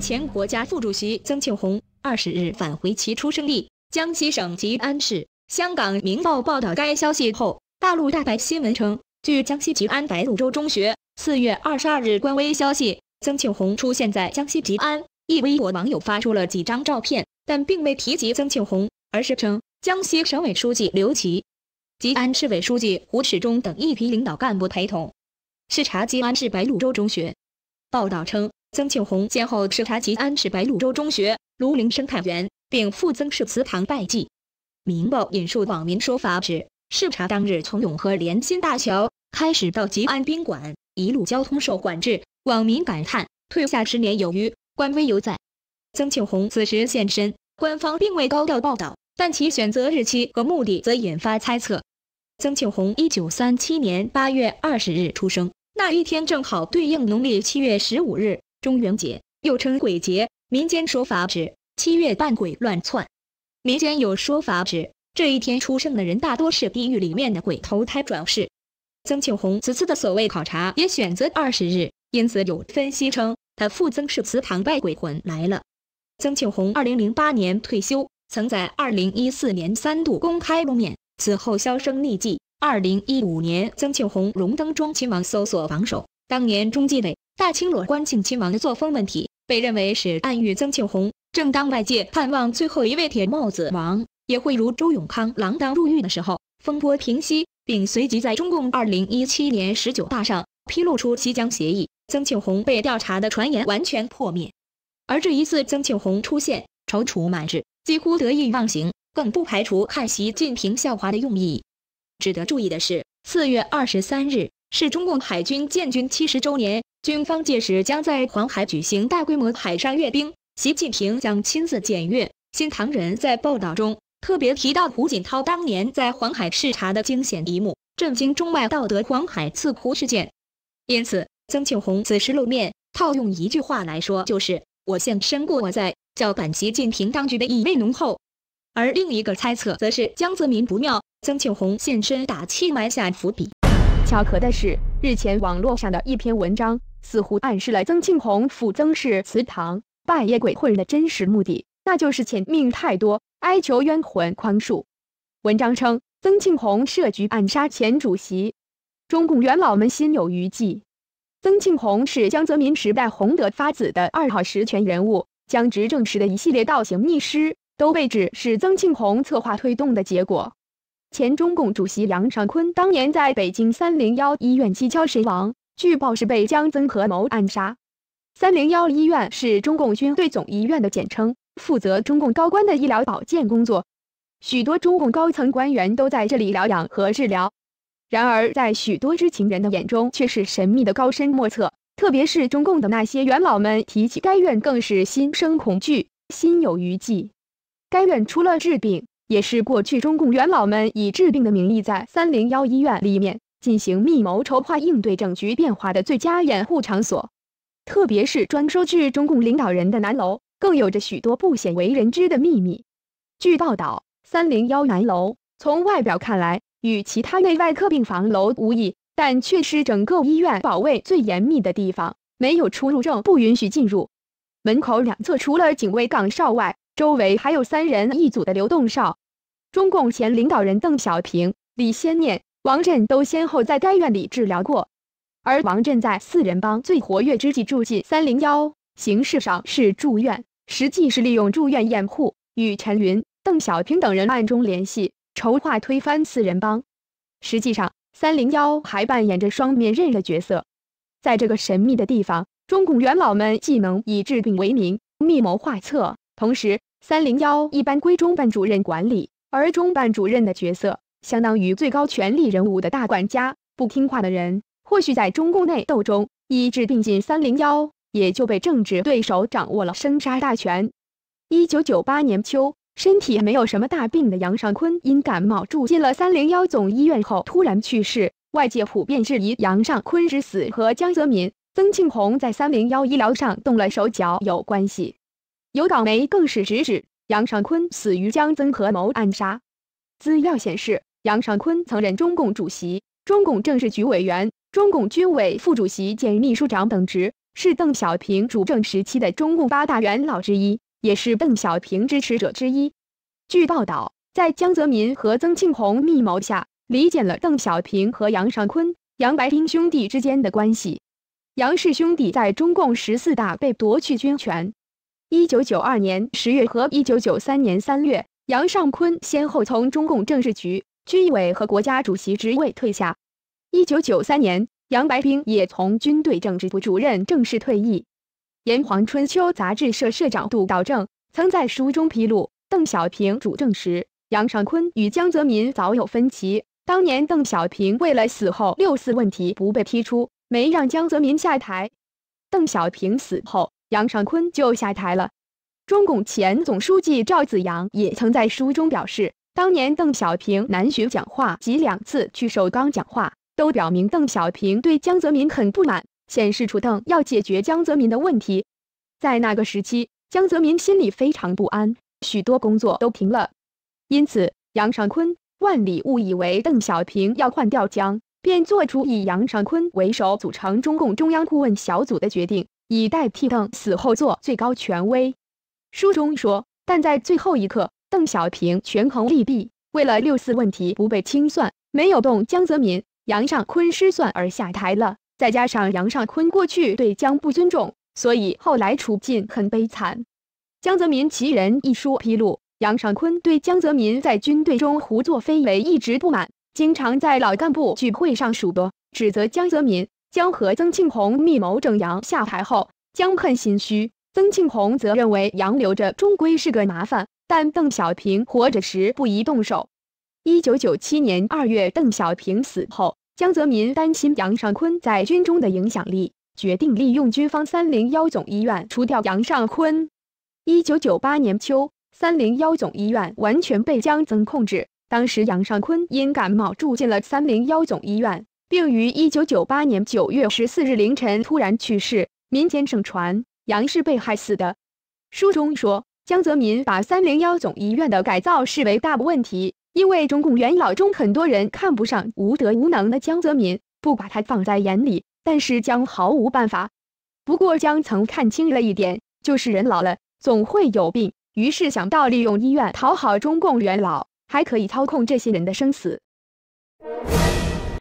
前国家副主席曾庆红二十日返回其出生地江西省吉安市。香港《明报》报道该消息后，大陆“大白新闻”称，据江西吉安白鹭洲中学四月二十二日官微消息，曾庆红出现在江西吉安，一微博网友发出了几张照片，但并未提及曾庆红，而是称江西省委书记刘奇、吉安市委书记胡始忠等一批领导干部陪同视察吉安市白鹭洲中学。报道称。曾庆红先后视察吉安市白鹭洲中学、庐陵生态园，并赴曾氏祠堂拜祭。明报引述网民说法指，视察当日从永和连心大桥开始到吉安宾馆，一路交通受管制。网民感叹：退下十年有余，官威犹在。曾庆红此时现身，官方并未高调报道，但其选择日期和目的则引发猜测。曾庆红1937年8月20日出生，那一天正好对应农历七月十五日。中元节又称鬼节，民间说法指七月半鬼乱窜。民间有说法指这一天出生的人大多是地狱里面的鬼投胎转世。曾庆红此次的所谓考察也选择二十日，因此有分析称他附曾氏祠堂拜鬼魂来了。曾庆红二零零八年退休，曾在二零一四年三度公开露面，此后销声匿迹。二零一五年，曾庆红荣登中亲王搜索榜首，当年中纪委。大清裸官庆亲王的作风问题，被认为是暗喻曾庆红。正当外界盼望最后一位铁帽子王也会如周永康锒铛入狱的时候，风波平息，并随即在中共二零一七年十九大上披露出西江协议，曾庆红被调查的传言完全破灭。而这一次曾庆红出现，踌躇满志，几乎得意忘形，更不排除看习近平笑话的用意。值得注意的是，四月二十三日。是中共海军建军七十周年，军方届时将在黄海举行大规模海上阅兵，习近平将亲自检阅。新唐人在报道中特别提到胡锦涛当年在黄海视察的惊险一幕，震惊中外道德黄海刺胡事件。因此，曾庆红此时露面，套用一句话来说，就是“我现身故我在”，叫板习近平当局的意味浓厚。而另一个猜测则是江泽民不妙，曾庆红现身打气，埋下伏笔。巧合的是，日前网络上的一篇文章似乎暗示了曾庆红赴曾氏祠堂拜谒鬼魂的真实目的，那就是欠命太多，哀求冤魂宽恕。文章称，曾庆红设局暗杀前主席，中共元老们心有余悸。曾庆红是江泽民时代洪德发子的二号实权人物，江执政时的一系列倒行逆施都被指是曾庆红策划推动的结果。前中共主席杨尚坤当年在北京三零幺医院蹊跷身亡，据报是被江曾合谋暗杀。三零幺医院是中共军队总医院的简称，负责中共高官的医疗保健工作，许多中共高层官员都在这里疗养和治疗。然而，在许多知情人的眼中，却是神秘的、高深莫测，特别是中共的那些元老们提起该院，更是心生恐惧、心有余悸。该院除了治病，也是过去中共元老们以治病的名义在三零幺医院里面进行密谋筹划应对政局变化的最佳掩护场所，特别是专收治中共领导人的南楼，更有着许多不显为人知的秘密。据报道，三零幺南楼从外表看来与其他内外科病房楼无异，但却是整个医院保卫最严密的地方，没有出入证不允许进入。门口两侧除了警卫岗哨外，周围还有三人一组的流动哨。中共前领导人邓小平、李先念、王震都先后在该院里治疗过。而王震在四人帮最活跃之际住进三零幺，形式上是住院，实际是利用住院掩护，与陈云、邓小平等人暗中联系，筹划推翻四人帮。实际上，三零幺还扮演着双面刃的角色。在这个神秘的地方，中共元老们既能以治病为名，密谋画策。同时，三零幺一般归中办主任管理，而中办主任的角色相当于最高权力人物的大管家。不听话的人，或许在中共内斗中一治并进。三零幺也就被政治对手掌握了生杀大权。一九九八年秋，身体没有什么大病的杨尚昆因感冒住进了三零幺总医院后突然去世，外界普遍质疑杨尚昆之死和江泽民、曾庆红在三零幺医疗上动了手脚有关系。有倒霉更是直指杨尚昆死于江曾合谋暗杀。资料显示，杨尚昆曾任中共主席、中共政治局委员、中共军委副主席兼秘书长等职，是邓小平主政时期的中共八大元老之一，也是邓小平支持者之一。据报道，在江泽民和曾庆红密谋下，离间了邓小平和杨尚昆、杨白冰兄弟之间的关系。杨氏兄弟在中共十四大被夺去军权。一九九二年十月和一九九三年三月，杨尚昆先后从中共政治局、军委和国家主席职位退下。一九九三年，杨白冰也从军队政治部主任正式退役。炎黄春秋杂志社社长杜道正曾在书中披露，邓小平主政时，杨尚昆与江泽民早有分歧。当年邓小平为了死后“六四”问题不被提出，没让江泽民下台。邓小平死后。杨尚昆就下台了。中共前总书记赵紫阳也曾在书中表示，当年邓小平南巡讲话及两次去首钢讲话，都表明邓小平对江泽民很不满，显示出邓要解决江泽民的问题。在那个时期，江泽民心里非常不安，许多工作都停了。因此，杨尚昆万里误以为邓小平要换掉江，便做出以杨尚昆为首组成中共中央顾问小组的决定。以代替邓死后做最高权威。书中说，但在最后一刻，邓小平权衡利弊，为了六四问题不被清算，没有动江泽民。杨尚昆失算而下台了，再加上杨尚昆过去对江不尊重，所以后来处境很悲惨。《江泽民其人》一书披露，杨尚昆对江泽民在军队中胡作非为一直不满，经常在老干部聚会上数落、指责江泽民。江和曾庆红密谋整杨下台后，江恨心虚，曾庆红则认为杨留着终归是个麻烦，但邓小平活着时不宜动手。一九九七年二月，邓小平死后，江泽民担心杨尚昆在军中的影响力，决定利用军方三零幺总医院除掉杨尚昆。一九九八年秋，三零幺总医院完全被江曾控制。当时杨尚昆因感冒住进了三零幺总医院。并于一九九八年九月十四日凌晨突然去世，民间盛传杨是被害死的。书中说，江泽民把三零幺总医院的改造视为大问题，因为中共元老中很多人看不上无德无能的江泽民，不把他放在眼里。但是江毫无办法。不过江曾看清了一点，就是人老了总会有病，于是想到利用医院讨好中共元老，还可以操控这些人的生死。